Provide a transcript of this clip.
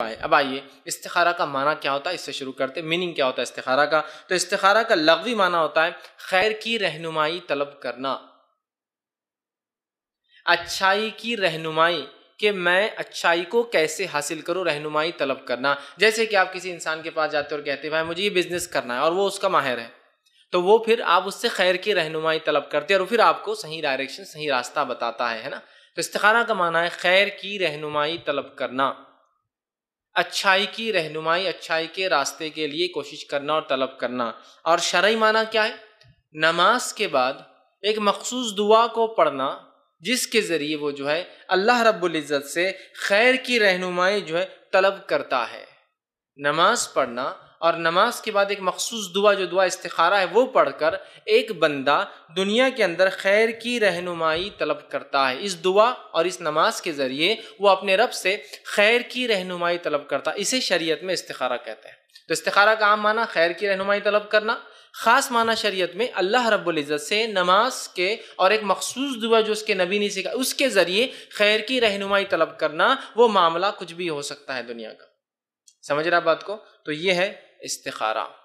पाए अब आइए इस्तारा का माना क्या होता है इससे शुरू करते मीनिंग क्या होता है इस्तारा का तो इस्तारा का लगवी माना होता है खैर की रहनुमाई तलब करना अच्छाई की रहनुमाई कि मैं अच्छाई को कैसे हासिल करूँ रहनुमाई तलब करना जैसे कि आप किसी इंसान के पास जाते हो और कहते हैं भाई मुझे ये बिज़नेस करना है और वो उसका माहिर है तो वो फिर आप उससे खैर की रहनुमाई तलब करते हैं और फिर आपको सही डायरेक्शन सही रास्ता बताता है है ना तो इस्तारा का माना है खैर की रहनुमाई तलब करना अच्छाई की रहनुमाई अच्छाई के रास्ते के लिए कोशिश करना और तलब करना और शरय माना क्या है नमाज के बाद एक मखसूस दुआ को पढ़ना जिसके ज़रिए वो जो है अल्लाह रब्ज़त से खैर की रहनुमाई जो है तलब करता है नमाज पढ़ना और नमाज के बाद एक मखसूस दुआ जो दुआ इस्तारा है वो पढ़कर एक बंदा दुनिया के अंदर खैर की रहनुमाई तलब करता है इस दुआ और इस नमाज के ज़रिए वो अपने रब से खैर की रहनुमाई तलब करता है इसे शरीयत में इस्तारा कहते हैं तो इस्तारा का आम माना खैर की रहनुमाई तलब करना ख़ास माना शरीयत में अल्लाह रब्बुल से नमाज के और एक मखसूस दुआ जो उसके नबी ने सीखा उसके ज़रिए खैर की रहनुमाई तलब करना वो मामला कुछ भी हो सकता है दुनिया का समझ रहा बात को तो ये है इस्तारा